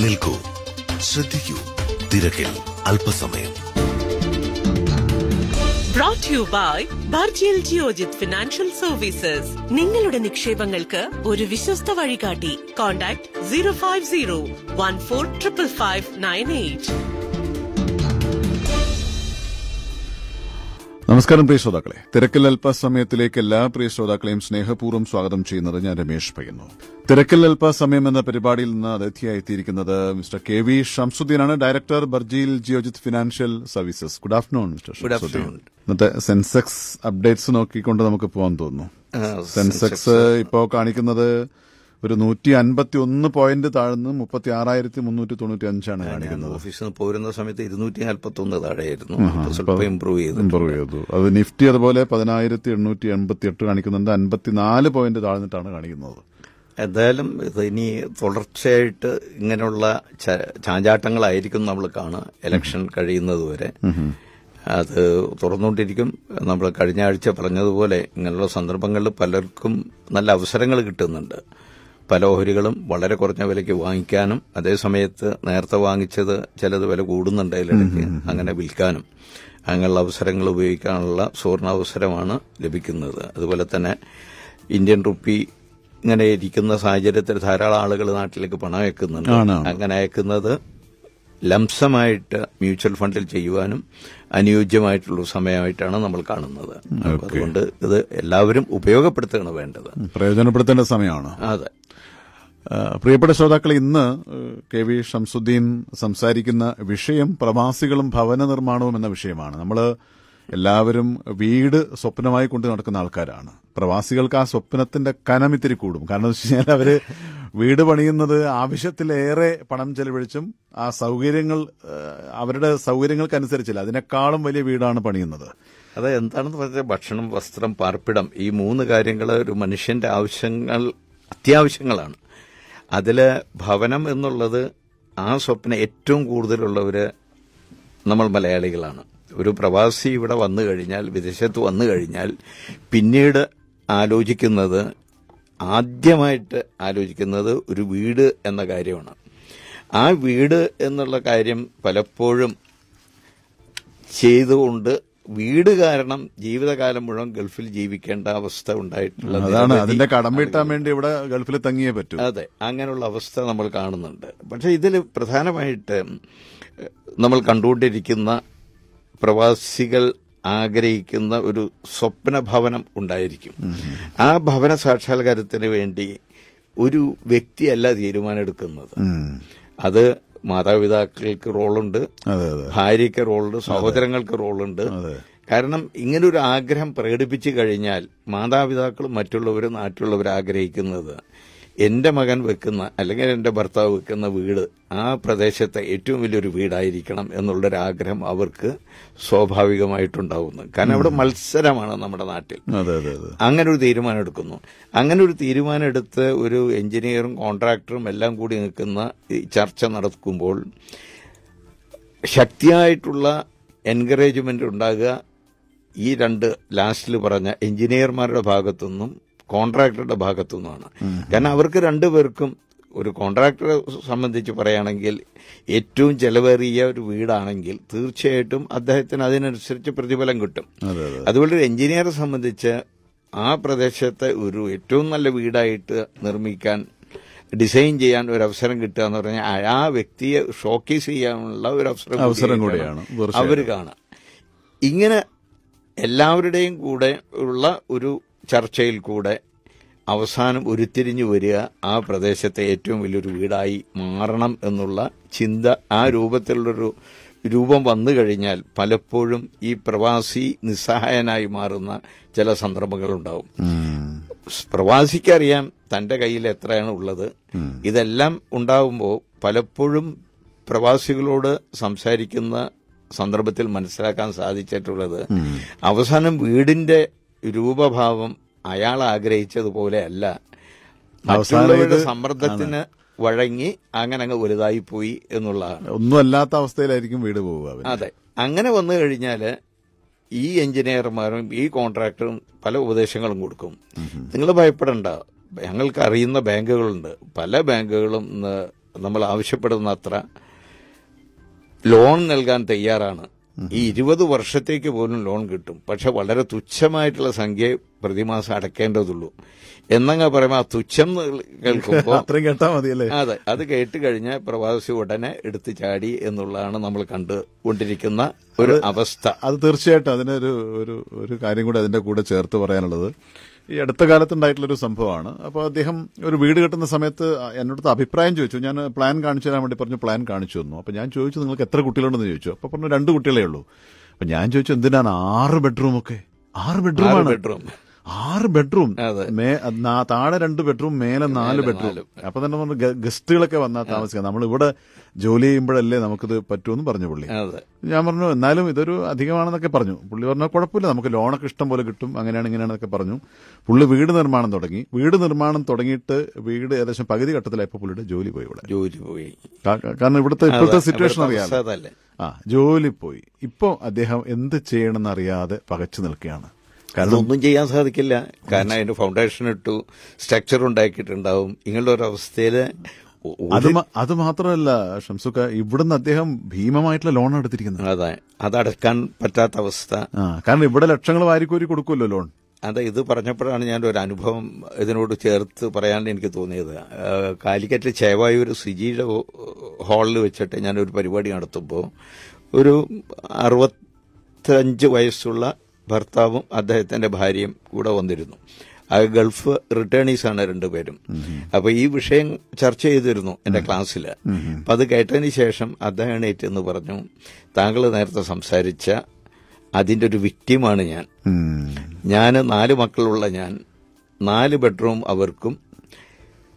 നിൽക്കൂ ശ്രദ്ധിക്കൂ തിരക്കിൽ അല്പസമയം ഫിനാൻഷ്യൽ സർവീസസ് നിങ്ങളുടെ നിക്ഷേപങ്ങൾക്ക് ഒരു വിശ്വസ്ത വഴികാട്ടി contact zero five zero one four triple five nine eight നമസ്കാരം പ്രിയ ശ്രോതാക്കളെ തിരക്കിൽ സമയത്തിലേക്ക് എല്ലാ പ്രിയ ശ്രോതാക്കളെയും സ്നേഹപൂർവ്വം സ്വാഗതം ചെയ്യുന്നത് ഞാൻ രമേഷ് പയ്യുന്നു തിരക്കിൽ സമയം എന്ന പരിപാടിയിൽ നിന്ന് അതിഥിയായിത്തിയിരിക്കുന്നത് മിസ്റ്റർ കെ വി ഷംസുദ്ദീനാണ് director Burjeel Geojit financial services good afternoon mister Shamsudheen ഇന്നത്തെ സെൻസെക്സ് അപ്ഡേറ്റ്സ് നോക്കിക്കൊണ്ട് നമുക്ക് പോകാൻ തോന്നുന്നു സെൻസെക്സ് ഇപ്പോൾ കാണിക്കുന്നത് ഒരു നൂറ്റി അൻപത്തി ഒന്ന് പോയിന്റ് താഴ്ന്ന് മുപ്പത്തി ആറായിരത്തി മുന്നൂറ്റി തൊണ്ണൂറ്റി അഞ്ചാണ് കാണിക്കുന്നത് ഓഫീസിൽ നിന്ന് പോരുന്ന സമയത്ത് ഇരുന്നൂറ്റി നാൽപ്പത്തി ഒന്ന് താഴെയായിരുന്നു ഇമ്പ്രൂവ് ചെയ്തു ഇമ്പ്രൂവ് ചെയ്തു അത് നിഫ്റ്റി അതുപോലെ പതിനായിരത്തി എണ്ണൂറ്റി എൺപത്തി എട്ട് കാണിക്കുന്നുണ്ട് അൻപത്തി നാല് പോയിന്റ് താഴ്ന്നിട്ടാണ് കാണിക്കുന്നത് എന്തായാലും ഇത് ഇനി തുടർച്ചയായിട്ട് ഇങ്ങനെയുള്ള ചാഞ്ചാട്ടങ്ങളായിരിക്കും നമ്മൾ കാണുക എലക്ഷൻ കഴിയുന്നത് വരെ അത് തുറന്നുകൊണ്ടിരിക്കും നമ്മൾ കഴിഞ്ഞ ആഴ്ച പറഞ്ഞതുപോലെ ഇങ്ങനെയുള്ള സന്ദർഭങ്ങളിൽ പലർക്കും നല്ല അവസരങ്ങൾ കിട്ടുന്നുണ്ട് പല ഓഹരികളും വളരെ കുറഞ്ഞ വിലയ്ക്ക് വാങ്ങിക്കാനും അതേസമയത്ത് നേരത്തെ വാങ്ങിച്ചത് ചിലത് വില കൂടുന്നുണ്ട് അതിലിടയ്ക്ക് അങ്ങനെ വിൽക്കാനും അങ്ങനെയുള്ള അവസരങ്ങൾ ഉപയോഗിക്കാനുള്ള സുവർണാവസരമാണ് ലഭിക്കുന്നത് അതുപോലെ തന്നെ ഇന്ത്യൻ റുപ്പി ഇങ്ങനെ ഇരിക്കുന്ന സാഹചര്യത്തിൽ ധാരാളം ആളുകൾ നാട്ടിലേക്ക് പണം അയക്കുന്നുണ്ട് അങ്ങനെ അയക്കുന്നത് ലംസമായിട്ട് മ്യൂച്വൽ ഫണ്ടിൽ ചെയ്യുവാനും അനുയോജ്യമായിട്ടുള്ള സമയമായിട്ടാണ് നമ്മൾ കാണുന്നത് അതുകൊണ്ട് ഇത് എല്ലാവരും ഉപയോഗപ്പെടുത്തുകയാണ് വേണ്ടത് പ്രയോജനപ്പെടുത്തേണ്ട സമയമാണ് അതെ പ്രിയപ്പെട്ട ശ്രോതാക്കൾ ഇന്ന് കെ വി ഷംസുദ്ദീൻ സംസാരിക്കുന്ന വിഷയം പ്രവാസികളും ഭവന നിർമ്മാണവും എന്ന വിഷയമാണ് നമ്മൾ എല്ലാവരും വീട് സ്വപ്നമായി കൊണ്ട് നടക്കുന്ന ആൾക്കാരാണ് പ്രവാസികൾക്ക് ആ സ്വപ്നത്തിന്റെ കനം ഇത്തിരി കൂടും കാരണം എന്ന് വെച്ച് കഴിഞ്ഞാൽ അവര് വീട് പണിയുന്നത് ആവശ്യത്തിലേറെ പണം ചെലവഴിച്ചും ആ സൗകര്യങ്ങൾ അവരുടെ സൗകര്യങ്ങൾക്കനുസരിച്ചില്ല അതിനേക്കാളും വലിയ വീടാണ് പണിയുന്നത് അത് എന്താണെന്ന് പറഞ്ഞാൽ ഭക്ഷണം വസ്ത്രം പാർപ്പിടം ഈ മൂന്ന് കാര്യങ്ങൾ ഒരു മനുഷ്യന്റെ ആവശ്യങ്ങൾ അത്യാവശ്യങ്ങളാണ് അതിൽ ഭവനം എന്നുള്ളത് ആ സ്വപ്നം ഏറ്റവും കൂടുതലുള്ളവർ നമ്മൾ മലയാളികളാണ് ഒരു പ്രവാസി ഇവിടെ വന്നു കഴിഞ്ഞാൽ വിദേശത്ത് വന്നു കഴിഞ്ഞാൽ പിന്നീട് ആലോചിക്കുന്നത് ആദ്യമായിട്ട് ആലോചിക്കുന്നത് ഒരു വീട് എന്ന കാര്യമാണ് ആ വീട് എന്നുള്ള കാര്യം പലപ്പോഴും ചെയ്തുകൊണ്ട് വീട് കാരണം ജീവിതകാലം മുഴുവൻ ഗൾഫിൽ ജീവിക്കേണ്ട അവസ്ഥ ഉണ്ടായിട്ടുള്ള അതാണ് അതിന്റെ വേണ്ടി ഇവിടെ ഗൾഫിൽ തങ്ങിയേ പറ്റൂ അതെ അങ്ങനെയുള്ള അവസ്ഥ നമ്മൾ കാണുന്നുണ്ട് പക്ഷെ ഇതിൽ പ്രധാനമായിട്ട് നമ്മൾ കണ്ടുകൊണ്ടിരിക്കുന്ന പ്രവാസികൾ ആഗ്രഹിക്കുന്ന ഒരു സ്വപ്ന ഭവനം ഉണ്ടായിരിക്കും ആ ഭവന സാക്ഷാത്കാരത്തിന് വേണ്ടി ഒരു വ്യക്തിയല്ല തീരുമാനമെടുക്കുന്നത് അത് മാതാപിതാക്കൾക്ക് റോളുണ്ട് ഭാര്യയ്ക്ക് റോളുണ്ട് സഹോദരങ്ങൾക്ക് റോളുണ്ട് കാരണം ഇങ്ങനെ ഒരു ആഗ്രഹം പ്രകടിപ്പിച്ചു കഴിഞ്ഞാൽ മാതാപിതാക്കളും മറ്റുള്ളവരും നാട്ടിലുള്ളവർ ആഗ്രഹിക്കുന്നത് എന്റെ മകൻ വെക്കുന്ന അല്ലെങ്കിൽ എന്റെ ഭർത്താവ് വെക്കുന്ന വീട് ആ പ്രദേശത്തെ ഏറ്റവും വലിയൊരു വീടായിരിക്കണം എന്നുള്ളൊരു ആഗ്രഹം അവർക്ക് സ്വാഭാവികമായിട്ടുണ്ടാവുന്നു കാരണം അവിടെ മത്സരമാണ് നമ്മുടെ നാട്ടിൽ അങ്ങനെ ഒരു തീരുമാനം എടുക്കുന്നു അങ്ങനെ ഒരു തീരുമാനം എടുത്ത് ഒരു എഞ്ചിനീയറും കോൺട്രാക്ടറും എല്ലാം കൂടി നിൽക്കുന്ന ചർച്ച നടക്കുമ്പോൾ ശക്തിയായിട്ടുള്ള എൻകറേജ്മെന്റ് ഉണ്ടാകുക ഈ രണ്ട് ലാസ്റ്റിൽ പറഞ്ഞ എഞ്ചിനീയർമാരുടെ ഭാഗത്തുനിന്നും കോൺട്രാക്ടറുടെ ഭാഗത്തു നിന്നാണ് കാരണം അവർക്ക് രണ്ടുപേർക്കും ഒരു കോൺട്രാക്ടറെ സംബന്ധിച്ച് പറയുകയാണെങ്കിൽ ഏറ്റവും ചെലവേറിയ ഒരു വീടാണെങ്കിൽ തീർച്ചയായിട്ടും അദ്ദേഹത്തിന് അതിനനുസരിച്ച് പ്രതിഫലം കിട്ടും അതുപോലെ ഒരു എഞ്ചിനീയറെ സംബന്ധിച്ച് ആ പ്രദേശത്തെ ഒരു ഏറ്റവും നല്ല വീടായിട്ട് നിർമ്മിക്കാൻ ഡിസൈൻ ചെയ്യാൻ ഒരു അവസരം കിട്ടുക എന്ന് പറഞ്ഞാൽ ആ വ്യക്തിയെ ഷോക്കേസ് ചെയ്യാനുള്ള ഒരു അവസരം അവസരം കൂടെയാണ് അവർ കാണുക ഇങ്ങനെ എല്ലാവരുടെയും കൂടെ ഉള്ള ഒരു ചർച്ചയിൽ കൂടെ അവസാനം ഉരുത്തിരിഞ്ഞു വരിക ആ പ്രദേശത്തെ ഏറ്റവും വലിയൊരു വീടായി മാറണം എന്നുള്ള ചിന്ത ആ രൂപത്തിലുള്ളൊരു രൂപം വന്നു കഴിഞ്ഞാൽ പലപ്പോഴും ഈ പ്രവാസി നിസ്സഹായനായി മാറുന്ന ചില സന്ദർഭങ്ങളുണ്ടാവും പ്രവാസിക്കറിയാം തന്റെ കയ്യിൽ എത്രയാണ് ഉള്ളത് ഇതെല്ലാം ഉണ്ടാവുമ്പോൾ പലപ്പോഴും പ്രവാസികളോട് സംസാരിക്കുന്ന സന്ദർഭത്തിൽ മനസ്സിലാക്കാൻ സാധിച്ചിട്ടുള്ളത് അവസാനം വീടിന്റെ രൂപഭാവം അയാൾ ആഗ്രഹിച്ചതുപോലെയല്ല മറ്റുള്ളവരുടെ സമ്മർദ്ദത്തിന് വഴങ്ങി അങ്ങനെ അങ്ങ് വലുതായി പോയി എന്നുള്ളതാണ് ഒന്നുമല്ലാത്ത അവസ്ഥയിലായിരിക്കും വീട് പോവുക അതെ അങ്ങനെ വന്നു കഴിഞ്ഞാൽ ഈ എഞ്ചിനീയർമാരും ഈ കോൺട്രാക്ടറും പല ഉപദേശങ്ങളും കൊടുക്കും നിങ്ങൾ ഭയപ്പെടണ്ട ഞങ്ങൾക്ക് അറിയുന്ന ബാങ്കുകളുണ്ട് പല ബാങ്കുകളും നമ്മൾ ആവശ്യപ്പെടുന്ന അത്ര ലോൺ നൽകാൻ തയ്യാറാണ് ഈ ഇരുപത് വർഷത്തേക്ക് പോലും ലോൺ കിട്ടും പക്ഷെ വളരെ തുച്ഛമായിട്ടുള്ള സംഖ്യ പ്രതിമാസം അടക്കേണ്ടതുള്ളൂ എന്നങ്ങ് പറയുമ്പോൾ ആ തുച്ഛം കേൾക്കുമ്പോൾ കേട്ടാ മതി മതിയല്ലേ അതെ അത് കേട്ട് കഴിഞ്ഞാൽ പ്രവാസി ഉടനെ എടുത്തു ചാടി എന്നുള്ളതാണ് നമ്മൾ കണ്ടുകൊണ്ടിരിക്കുന്ന ഒരു അവസ്ഥ അത് തീർച്ചയായിട്ടും അതിനൊരു ഒരു കാര്യം കൂടി അതിന്റെ കൂടെ ചേർത്ത് പറയാനുള്ളത് ഈ അടുത്ത കാലത്തുണ്ടായിട്ടുള്ളൊരു സംഭവമാണ് അപ്പോൾ അദ്ദേഹം ഒരു വീട് കെട്ടുന്ന സമയത്ത് എന്നോടത്ത് അഭിപ്രായം ചോദിച്ചു ഞാൻ പ്ലാൻ കാണിച്ചു തരാൻ വേണ്ടി പറഞ്ഞു പ്ലാൻ കാണിച്ചു തന്നു അപ്പോൾ ഞാൻ ചോദിച്ചു നിങ്ങൾക്ക് എത്ര കുട്ടികളുണ്ടെന്ന് ചോദിച്ചു അപ്പോൾ പറഞ്ഞു രണ്ട് കുട്ടികളേ ഉള്ളൂ അപ്പോൾ ഞാൻ ചോദിച്ചു എന്തിനാണ് ആറ് ബെഡ്റൂമൊക്കെ ആറ് ബെഡ്റൂമാണ് ബെഡ്റൂം ആറ് ബെഡ്റൂം താഴെ രണ്ട് ബെഡ്റൂം മേലെ നാല് ബെഡ്റൂം അപ്പൊ തന്നെ പറഞ്ഞു ഗസ്റ്റുകളൊക്കെ വന്നാൽ താമസിക്കാം നമ്മൾ ഇവിടെ ജോലി ചെയ്യുമ്പോഴല്ലേ നമുക്കിത് പറ്റുമെന്ന് പറഞ്ഞു പുള്ളി ഞാൻ പറഞ്ഞു എന്നാലും ഇതൊരു അധികമാണെന്നൊക്കെ പറഞ്ഞു പുള്ളി പറഞ്ഞു കുഴപ്പമില്ല നമുക്ക് ലോണൊക്കെ ഇഷ്ടം പോലെ കിട്ടും അങ്ങനെയാണ് ഇങ്ങനെയാണെന്നൊക്കെ പറഞ്ഞു പുള്ളി വീട് നിർമ്മാണം തുടങ്ങി വീട് നിർമ്മാണം തുടങ്ങിയിട്ട് വീട് ഏകദേശം പകുതി ഘട്ടത്തിലായപ്പോൾ പുള്ളിയുടെ ജോലി പോയി ഇവിടെ ജോലി പോയി കാരണം ഇവിടുത്തെ ഇപ്പോഴത്തെ സിറ്റുവേഷൻ അറിയാം ആ ജോലി പോയി ഇപ്പോൾ അദ്ദേഹം എന്ത് ചെയ്യണമെന്നറിയാതെ പകച്ചു നിൽക്കുകയാണ് കാരണം ഒന്നും ചെയ്യാൻ സാധിക്കില്ല കാരണം അതിന്റെ ഫൗണ്ടേഷൻ ഇട്ടു സ്ട്രക്ചർ ഉണ്ടാക്കിയിട്ടുണ്ടാവും ഇങ്ങനെയുള്ള ഒരു അവസ്ഥയിൽ അത് അത് മാത്രമല്ല ഷംസുഖ ഇവിടുന്ന് അദ്ദേഹം ഭീമമായിട്ടുള്ള ലോൺ എടുത്തിരിക്കുന്നത് അതെ അതടക്കാൻ പറ്റാത്ത അവസ്ഥ കാരണം ഇവിടെ ലക്ഷങ്ങൾ വാരിക്കോരി കൊടുക്കുമല്ലോ ലോൺ അതെ ഇത് പറഞ്ഞപ്പോഴാണ് ഞാൻ ഒരു അനുഭവം ഇതിനോട് ചേർത്ത് പറയാൻ എനിക്ക് തോന്നിയത് കാലിക്കറ്റിൽ ചേവായൂർ സിജിയുടെ ഹാളിൽ വെച്ചിട്ട് ഞാനൊരു പരിപാടി നടത്തുമ്പോൾ ഒരു അറുപത്തഞ്ച് വയസ്സുള്ള ഭർത്താവും അദ്ദേഹത്തിന്റെ ഭാര്യയും കൂടെ വന്നിരുന്നു ആ ഗൾഫ് റിട്ടേണീസ് ആണ് രണ്ടുപേരും അപ്പൊ ഈ വിഷയം ചർച്ച ചെയ്തിരുന്നു എന്റെ ക്ലാസ്സിൽ അപ്പൊ അത് കേട്ടതിന് ശേഷം അദ്ദേഹം എണീറ്റ് എന്ന് പറഞ്ഞു താങ്കൾ നേരത്തെ സംസാരിച്ച അതിന്റെ ഒരു വിക്റ്റിമാണ് ഞാൻ ഞാൻ നാല് മക്കളുള്ള ഞാൻ നാല് ബെഡ്റൂം അവർക്കും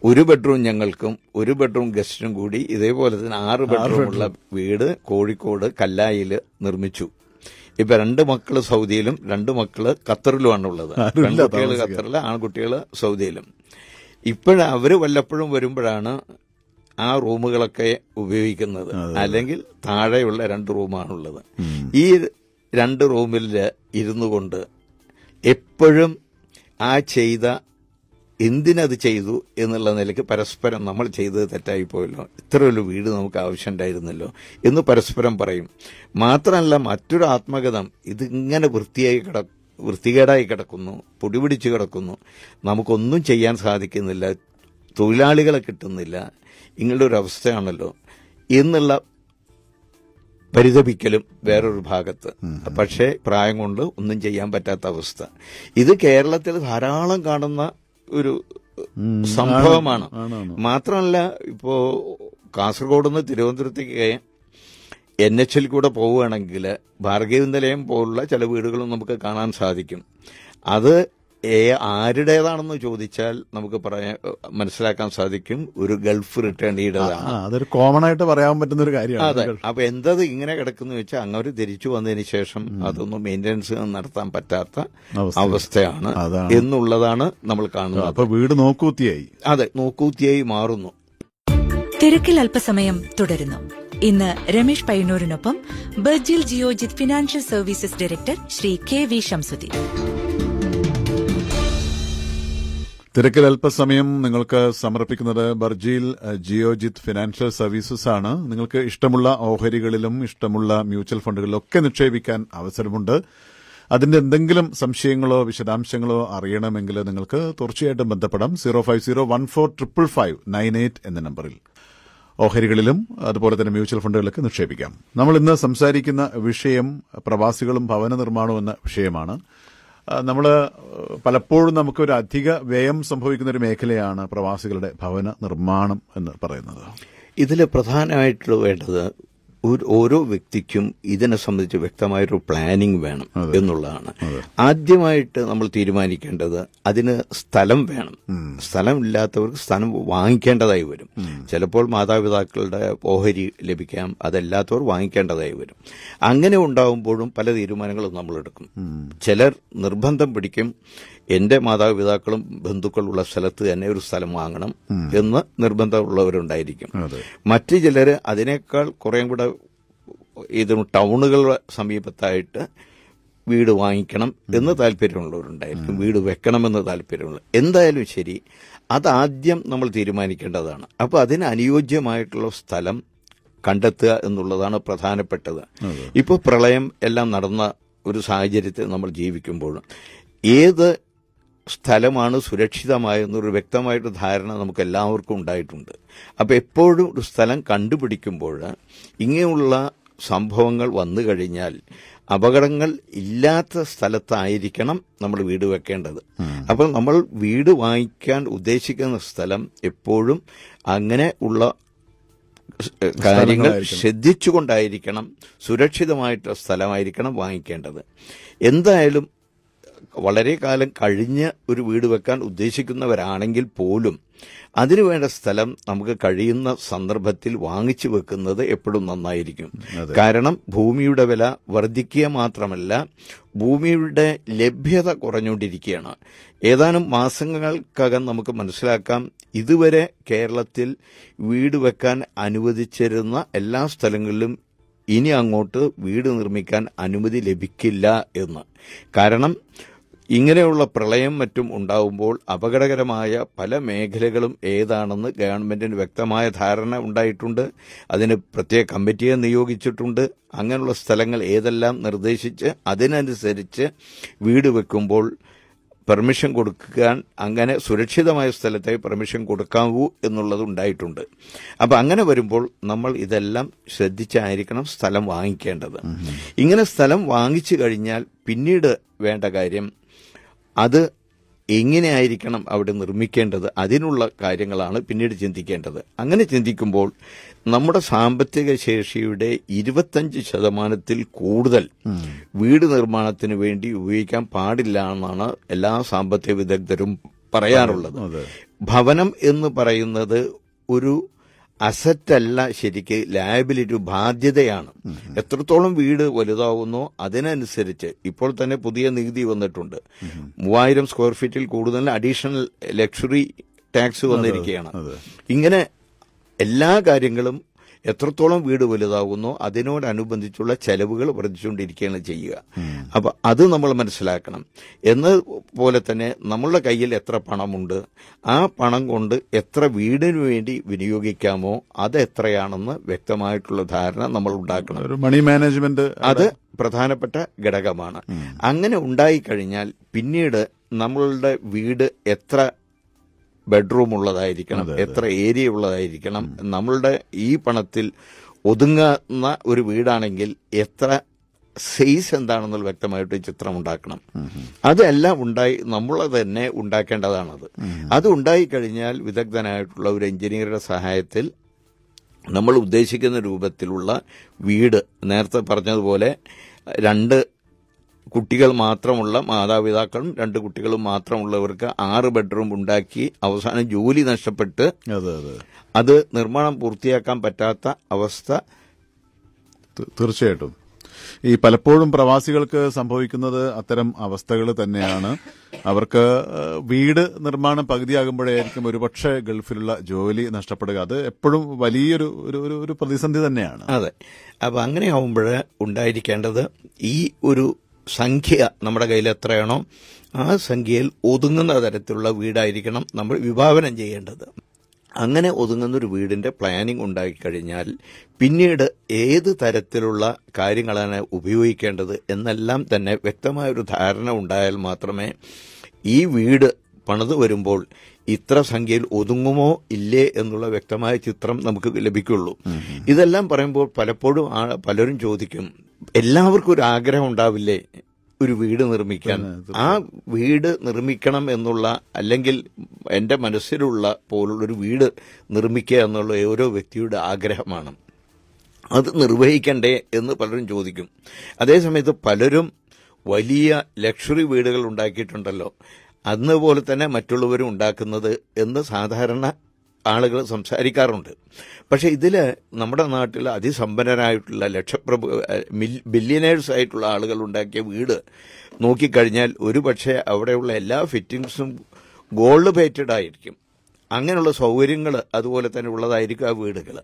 ഒരു ബെഡ്റൂം ഞങ്ങൾക്കും ഒരു ബെഡ്റൂം ഗസ്റ്റിനും കൂടി ഇതേപോലെ തന്നെ ആറ് ബെഡ്റൂമുള്ള വീട് കോഴിക്കോട് കല്ലായിൽ നിർമ്മിച്ചു ഇപ്പൊ രണ്ട് മക്കള് സൗദിയിലും രണ്ട് മക്കള് ഖത്തറിലുമാണുള്ളത് ഉള്ളത് പെൺകുട്ടികൾ ഖത്തറിൽ ആൺകുട്ടികൾ സൗദിയിലും അവര് വല്ലപ്പോഴും വരുമ്പോഴാണ് ആ റൂമുകളൊക്കെ ഉപയോഗിക്കുന്നത് അല്ലെങ്കിൽ താഴെയുള്ള രണ്ട് റൂമാണുള്ളത് ഈ രണ്ട് റൂമിൽ ഇരുന്നു കൊണ്ട് എപ്പോഴും ആ ചെയ്ത എന്തിനത് ചെയ്തു എന്നുള്ള നിലയ്ക്ക് പരസ്പരം നമ്മൾ ചെയ്തത് തെറ്റായിപ്പോയല്ലോ ഇത്രയൊരു വീട് നമുക്ക് ആവശ്യമുണ്ടായിരുന്നല്ലോ എന്ന് പരസ്പരം പറയും മാത്രമല്ല മറ്റൊരു ആത്മഗതം ഇതിങ്ങനെ വൃത്തിയായി കിട വൃത്തികേടായി കിടക്കുന്നു പൊടിപിടിച്ച് കിടക്കുന്നു നമുക്കൊന്നും ചെയ്യാൻ സാധിക്കുന്നില്ല തൊഴിലാളികളെ കിട്ടുന്നില്ല ഇങ്ങനെ ഒരു അവസ്ഥയാണല്ലോ എന്നുള്ള പരിതപിക്കലും വേറൊരു ഭാഗത്ത് പക്ഷേ പ്രായം കൊണ്ട് ഒന്നും ചെയ്യാൻ പറ്റാത്ത അവസ്ഥ ഇത് കേരളത്തിൽ ധാരാളം കാണുന്ന ഒരു സംഭവമാണ് മാത്രമല്ല ഇപ്പോ കാസർഗോഡ് നിന്ന് തിരുവനന്തപുരത്തേക്ക് എൻ എൽ കൂടെ പോവുകയാണെങ്കിൽ ഭാർഗവി നിലയം പോലുള്ള ചില വീടുകളും നമുക്ക് കാണാൻ സാധിക്കും അത് ഏ ആരുടേതാണെന്ന് ചോദിച്ചാൽ നമുക്ക് പറയാൻ മനസ്സിലാക്കാൻ സാധിക്കും ഒരു ഗൾഫ് റിട്ടേണിയുടേതാണ് അതൊരു കോമൺ ആയിട്ട് പറയാൻ പറ്റുന്ന ഒരു കാര്യമാണ് അതെ അപ്പൊ എന്തത് ഇങ്ങനെ കിടക്കുന്ന വെച്ചാൽ അങ്ങനെ തിരിച്ചു വന്നതിന് ശേഷം അതൊന്നും മെയിൻ്റനൻസ് നടത്താൻ പറ്റാത്ത അവസ്ഥയാണ് എന്നുള്ളതാണ് നമ്മൾ കാണുന്നത് അപ്പൊ വീട് നോക്കൂത്തിയായി അതെ നോക്കൂത്തിയായി മാറുന്നു തിരക്കിൽ അല്പസമയം തുടരുന്നു ഇന്ന് രമേഷ് പയ്യന്നൂരിനൊപ്പം Burjeel Geojit financial services director Shri K V Shamsudheen തിരക്കിൽ അല്പസമയം നിങ്ങൾക്ക് സമർപ്പിക്കുന്നത് ബർജീൽ ജിയോജിത് ഫിനാൻഷ്യൽ സർവീസസ് ആണ് നിങ്ങൾക്ക് ഇഷ്ടമുള്ള ഓഹരികളിലും ഇഷ്ടമുള്ള മ്യൂച്വൽ ഫണ്ടുകളിലും ഒക്കെ നിക്ഷേപിക്കാൻ അവസരമുണ്ട് അതിന്റെ എന്തെങ്കിലും സംശയങ്ങളോ വിശദാംശങ്ങളോ അറിയണമെങ്കിൽ നിങ്ങൾക്ക് തീർച്ചയായിട്ടും ബന്ധപ്പെടാം zero five zero one four triple five nine eight എന്ന നമ്പറിൽ ഓഹരികളിലും അതുപോലെ തന്നെ മ്യൂച്വൽ ഫണ്ടുകളിലൊക്കെ നിക്ഷേപിക്കാം നമ്മൾ ഇന്ന് സംസാരിക്കുന്ന വിഷയം പ്രവാസികളും ഭവന നിർമ്മാണവും എന്ന വിഷയമാണ് നമ്മൾ പലപ്പോഴും നമുക്കൊരു അധിക വ്യയം സംഭവിക്കുന്ന ഒരു മേഖലയാണ് പ്രവാസികളുടെ ഭവന നിർമ്മാണം എന്ന് പറയുന്നത് ഇതിൽ പ്രധാനമായിട്ടുള്ള വേണ്ടത് ഓരോ വ്യക്തിക്കും ഇതിനെ സംബന്ധിച്ച് വ്യക്തമായൊരു പ്ലാനിംഗ് വേണം എന്നുള്ളതാണ് ആദ്യമായിട്ട് നമ്മൾ തീരുമാനിക്കേണ്ടത് അതിന് സ്ഥലം വേണം സ്ഥലം ഇല്ലാത്തവർക്ക് സ്ഥലം വാങ്ങിക്കേണ്ടതായി വരും ചിലപ്പോൾ മാതാപിതാക്കളുടെ ഓഹരി ലഭിക്കാം അതല്ലാത്തവർ വാങ്ങിക്കേണ്ടതായി വരും അങ്ങനെ ഉണ്ടാവുമ്പോഴും പല തീരുമാനങ്ങളും നമ്മൾ എടുക്കും ചിലർ നിർബന്ധം പിടിക്കും എന്റെ മാതാപിതാക്കളും ബന്ധുക്കളുള്ള സ്ഥലത്ത് തന്നെ ഒരു സ്ഥലം വാങ്ങണം എന്ന് നിർബന്ധമുള്ളവരുണ്ടായിരിക്കും മറ്റു ചിലർ അതിനേക്കാൾ കുറേം കൂടെ ഇതിന് ടൗണുകളുടെ സമീപത്തായിട്ട് വീട് വാങ്ങിക്കണം എന്ന് താല്പര്യമുള്ളവരുണ്ടായിരിക്കും വീട് വെക്കണമെന്ന് താല്പര്യമുള്ള എന്തായാലും ശരി അതാദ്യം നമ്മൾ തീരുമാനിക്കേണ്ടതാണ് അപ്പോൾ അതിന് അനുയോജ്യമായിട്ടുള്ള സ്ഥലം കണ്ടെത്തുക എന്നുള്ളതാണ് പ്രധാനപ്പെട്ടത് ഇപ്പോൾ പ്രളയം എല്ലാം നടന്ന ഒരു സാഹചര്യത്തിൽ നമ്മൾ ജീവിക്കുമ്പോൾ ഏത് സ്ഥലമാണ് സുരക്ഷിതമായെന്നൊരു വ്യക്തമായിട്ട് ധാരണ നമുക്ക് എല്ലാവർക്കും ഉണ്ടായിട്ടുണ്ട് അപ്പോൾ എപ്പോഴും ഒരു സ്ഥലം കണ്ടുപിടിക്കുമ്പോൾ ഇങ്ങനെയുള്ള സംഭവങ്ങൾ വന്നു കഴിഞ്ഞാൽ അപകടങ്ങൾ ഇല്ലാത്ത സ്ഥലത്തായിരിക്കണം നമ്മൾ വീട് വെക്കേണ്ടത് അപ്പോൾ നമ്മൾ വീട് വാങ്ങിക്കാൻ ഉദ്ദേശിക്കുന്ന സ്ഥലം എപ്പോഴും അങ്ങനെ ഉള്ള കാര്യങ്ങൾ ശ്രദ്ധിച്ചുകൊണ്ടായിരിക്കണം സുരക്ഷിതമായിട്ടുള്ള സ്ഥലമായിരിക്കണം വാങ്ങിക്കേണ്ടത് എന്തായാലും വളരെ കാലം കഴിഞ്ഞ് ഒരു വീട് വെക്കാൻ ഉദ്ദേശിക്കുന്നവരാണെങ്കിൽ പോലും അതിനുവേണ്ട സ്ഥലം നമുക്ക് കഴിയുന്ന സന്ദർഭത്തിൽ വാങ്ങിച്ചു വെക്കുന്നത് എപ്പോഴും നന്നായിരിക്കും കാരണം ഭൂമിയുടെ വില വർദ്ധിക്കുക മാത്രമല്ല ഭൂമിയുടെ ലഭ്യത കുറഞ്ഞുകൊണ്ടിരിക്കുകയാണ് ഏതാനും മാസങ്ങൾക്കകം നമുക്ക് മനസ്സിലാക്കാം ഇതുവരെ കേരളത്തിൽ വീട് വെക്കാൻ അനുവദിച്ചിരുന്ന എല്ലാ സ്ഥലങ്ങളിലും ഇനി അങ്ങോട്ട് വീട് നിർമ്മിക്കാൻ അനുമതി ലഭിക്കില്ല എന്ന് കാരണം ഇങ്ങനെയുള്ള പ്രളയം മറ്റും ഉണ്ടാവുമ്പോൾ അപകടകരമായ പല മേഖലകളും ഏതാണെന്ന് ഗവൺമെന്റിന് വ്യക്തമായ ധാരണ ഉണ്ടായിട്ടുണ്ട് അതിന് പ്രത്യേക കമ്മിറ്റിയെ നിയോഗിച്ചിട്ടുണ്ട് അങ്ങനെയുള്ള സ്ഥലങ്ങൾ ഏതെല്ലാം നിർദ്ദേശിച്ച് അതിനനുസരിച്ച് വീട് വെക്കുമ്പോൾ പെർമിഷൻ കൊടുക്കാൻ അങ്ങനെ സുരക്ഷിതമായ സ്ഥലത്തെ പെർമിഷൻ കൊടുക്കാവൂ എന്നുള്ളത് ഉണ്ടായിട്ടുണ്ട് അപ്പം അങ്ങനെ വരുമ്പോൾ നമ്മൾ ഇതെല്ലാം ശ്രദ്ധിച്ചായിരിക്കണം സ്ഥലം വാങ്ങിക്കേണ്ടത് ഇങ്ങനെ സ്ഥലം വാങ്ങിച്ചു കഴിഞ്ഞാൽ പിന്നീട് വേണ്ട കാര്യം അത് എങ്ങനെയായിരിക്കണം അവിടെ നിർമ്മിക്കേണ്ടത് അതിനുള്ള കാര്യങ്ങളാണ് പിന്നീട് ചിന്തിക്കേണ്ടത് അങ്ങനെ ചിന്തിക്കുമ്പോൾ നമ്മുടെ സാമ്പത്തിക ശേഷിയുടെ ഇരുപത്തഞ്ച് ശതമാനത്തിൽ കൂടുതൽ വീട് നിർമ്മാണത്തിന് വേണ്ടി ഉപയോഗിക്കാൻ പാടില്ല എന്നാണ് എല്ലാ സാമ്പത്തിക വിദഗ്ധരും പറയാറുള്ളത് ഭവനം എന്ന് പറയുന്നത് ഒരു അസറ്റല്ല ശരിക്ക് ലാബിലിറ്റി ബാധ്യതയാണ് എത്രത്തോളം വീട് വലുതാവുന്നോ അതിനനുസരിച്ച് ഇപ്പോൾ തന്നെ പുതിയ നികുതി വന്നിട്ടുണ്ട് മൂവായിരം സ്ക്വയർ ഫീറ്റിൽ കൂടുതൽ അഡീഷണൽ ലക്ഷറി ടാക്സ് വന്നിരിക്കുകയാണ് ഇങ്ങനെ എല്ലാ കാര്യങ്ങളും എത്രത്തോളം വീട് വലുതാകുന്നു അതിനോടനുബന്ധിച്ചുള്ള ചെലവുകൾ വർദ്ധിച്ചുകൊണ്ടിരിക്കുകയാണ് ചെയ്യുക അപ്പോൾ അത് നമ്മൾ മനസ്സിലാക്കണം എന്ന പോലെ തന്നെ നമ്മളുടെ കയ്യിൽ എത്ര പണമുണ്ട് ആ പണം കൊണ്ട് എത്ര വീടിനു വേണ്ടി വിനിയോഗിക്കാമോ അത് എത്രയാണെന്ന് വ്യക്തമായിട്ടുള്ള ധാരണ നമ്മൾ ഉണ്ടാക്കണം ഒരു മണി മാനേജ്മെന്റ് അത് പ്രധാനപ്പെട്ട ഘടകമാണ് അങ്ങനെ ഉണ്ടായിക്കഴിഞ്ഞാൽ പിന്നീട് നമ്മളുടെ വീട് എത്ര ബെഡ്റൂം ഉള്ളതായിരിക്കണം എത്ര ഏരിയ ഉള്ളതായിരിക്കണം നമ്മളുടെ ഈ പണത്തിൽ ഒതുങ്ങുന്ന ഒരു വീടാണെങ്കിൽ എത്ര സൈസ് എന്താണെന്നുള്ള വ്യക്തമായിട്ട് ചിത്രം ഉണ്ടാക്കണം അതെല്ലാം ഉണ്ടായി നമ്മൾ തന്നെ ഉണ്ടാക്കേണ്ടതാണത് അത് ഉണ്ടായിക്കഴിഞ്ഞാൽ വിദഗ്ധനായിട്ടുള്ള ഒരു എഞ്ചിനീയറുടെ സഹായത്തിൽ നമ്മൾ ഉദ്ദേശിക്കുന്ന രൂപത്തിലുള്ള വീട് നേരത്തെ പറഞ്ഞതുപോലെ രണ്ട് കുട്ടികൾ മാത്രമുള്ള മാതാപിതാക്കളും രണ്ട് കുട്ടികളും മാത്രമുള്ളവർക്ക് ആറ് ബെഡ്റൂം ഉണ്ടാക്കി അവസാനം ജോലി നഷ്ടപ്പെട്ട് അത് നിർമ്മാണം പൂർത്തിയാക്കാൻ പറ്റാത്ത അവസ്ഥ തീർച്ചയായിട്ടും ഈ പലപ്പോഴും പ്രവാസികൾക്ക് സംഭവിക്കുന്നത് അത്തരം അവസ്ഥകൾ തന്നെയാണ് അവർക്ക് വീട് നിർമ്മാണം പകുതിയാകുമ്പോഴായിരിക്കും ഒരുപക്ഷെ ഗൾഫിലുള്ള ജോലി നഷ്ടപ്പെടുക അത് എപ്പോഴും വലിയൊരു ഒരു ഒരു പ്രതിസന്ധി തന്നെയാണ് അതെ അപ്പം അങ്ങനെയാവുമ്പോൾ ഉണ്ടായിരിക്കേണ്ടത് ഈ ഒരു സംഖ്യ നമ്മുടെ കയ്യിൽ എത്രയാണോ ആ സംഖ്യയിൽ ഒതുങ്ങുന്ന തരത്തിലുള്ള വീടായിരിക്കണം നമ്മൾ വിഭാവനം ചെയ്യേണ്ടത് അങ്ങനെ ഒതുങ്ങുന്ന ഒരു വീടിൻ്റെ പ്ലാനിംഗ് ഉണ്ടായിക്കഴിഞ്ഞാൽ പിന്നീട് ഏത് തരത്തിലുള്ള കാര്യങ്ങളാണ് ഉപയോഗിക്കേണ്ടത് എന്നെല്ലാം തന്നെ വ്യക്തമായൊരു ധാരണ ഉണ്ടായാൽ മാത്രമേ ഈ വീട് പണിത് വരുമ്പോൾ ഇത്ര സംഖ്യയിൽ ഒതുങ്ങുമോ ഇല്ലേ എന്നുള്ള വ്യക്തമായ ചിത്രം നമുക്ക് ലഭിക്കുള്ളൂ ഇതെല്ലാം പറയുമ്പോൾ പലപ്പോഴും പലരും ചോദിക്കും എല്ലാവർക്കും ഒരു ആഗ്രഹം ഉണ്ടാവില്ലേ ഒരു വീട് നിർമ്മിക്കാൻ ആ വീട് നിർമ്മിക്കണം എന്നുള്ള അല്ലെങ്കിൽ എന്റെ മനസ്സിലുള്ള പോലുള്ളൊരു വീട് നിർമ്മിക്കുക എന്നുള്ള ഓരോ വ്യക്തിയുടെ ആഗ്രഹമാണ് അത് നിർവഹിക്കണ്ടേ എന്ന് പലരും ചോദിക്കും അതേസമയത്ത് പലരും വലിയ ലക്ഷറി വീടുകൾ ഉണ്ടാക്കിയിട്ടുണ്ടല്ലോ അതുപോലെ തന്നെ മറ്റുള്ളവരും ഉണ്ടാക്കുന്നത് എന്ന് സാധാരണ ആളുകൾ സംസാരിക്കാറുണ്ട് പക്ഷേ ഇതിൽ നമ്മുടെ നാട്ടിൽ അതിസമ്പന്നരായിട്ടുള്ള ലക്ഷപ്രഭു ബില്യനേഴ്സ് ആയിട്ടുള്ള ആളുകൾ ഉണ്ടാക്കിയ വീട് നോക്കിക്കഴിഞ്ഞാൽ ഒരു പക്ഷേ അവിടെയുള്ള എല്ലാ ഫിറ്റിങ്സും ഗോൾഡ് പേറ്റഡ് ആയിരിക്കും അങ്ങനെയുള്ള സൗകര്യങ്ങൾ അതുപോലെ തന്നെ ഉള്ളതായിരിക്കും ആ വീടുകൾ